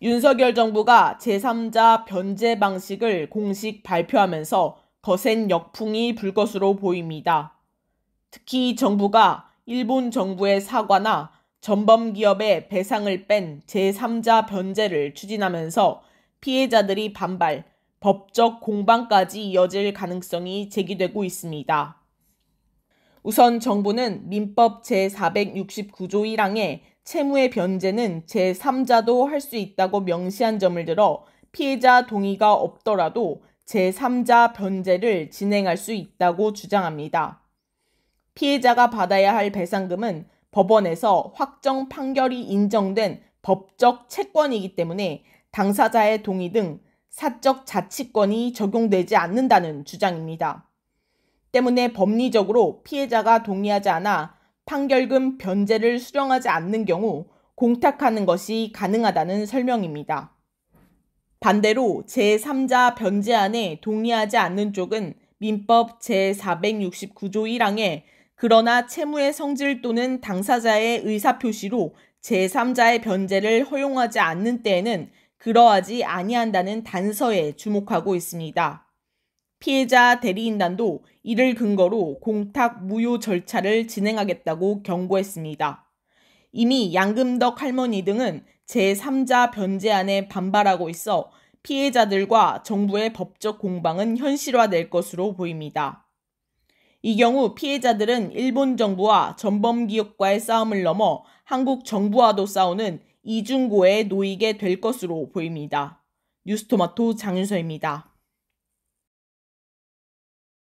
윤석열 정부가 제3자 변제 방식을 공식 발표하면서 거센 역풍이 불 것으로 보입니다. 특히 정부가 일본 정부의 사과나 전범 기업의 배상을 뺀 제3자 변제를 추진하면서 피해자들이 반발, 법적 공방까지 이어질 가능성이 제기되고 있습니다. 우선 정부는 민법 제469조 1항에 채무의 변제는 제3자도 할 수 있다고 명시한 점을 들어 피해자 동의가 없더라도 제3자 변제를 진행할 수 있다고 주장합니다. 피해자가 받아야 할 배상금은 법원에서 확정 판결이 인정된 법적 채권이기 때문에 당사자의 동의 등 사적 자치권이 적용되지 않는다는 주장입니다. 때문에 법리적으로 피해자가 동의하지 않아 판결금 변제를 수령하지 않는 경우 공탁하는 것이 가능하다는 설명입니다. 반대로 제3자 변제안에 동의하지 않는 쪽은 민법 제469조 1항에 그러나 채무의 성질 또는 당사자의 의사표시로 제3자의 변제를 허용하지 않는 때에는 그러하지 아니한다는 단서에 주목하고 있습니다. 피해자 대리인단도 이를 근거로 공탁 무효 절차를 진행하겠다고 경고했습니다. 이미 양금덕 할머니 등은 제3자 변제안에 반발하고 있어 피해자들과 정부의 법적 공방은 현실화될 것으로 보입니다. 이 경우 피해자들은 일본 정부와 전범 기업과의 싸움을 넘어 한국 정부와도 싸우는 이중고에 놓이게 될 것으로 보입니다. 뉴스토마토 장윤서입니다.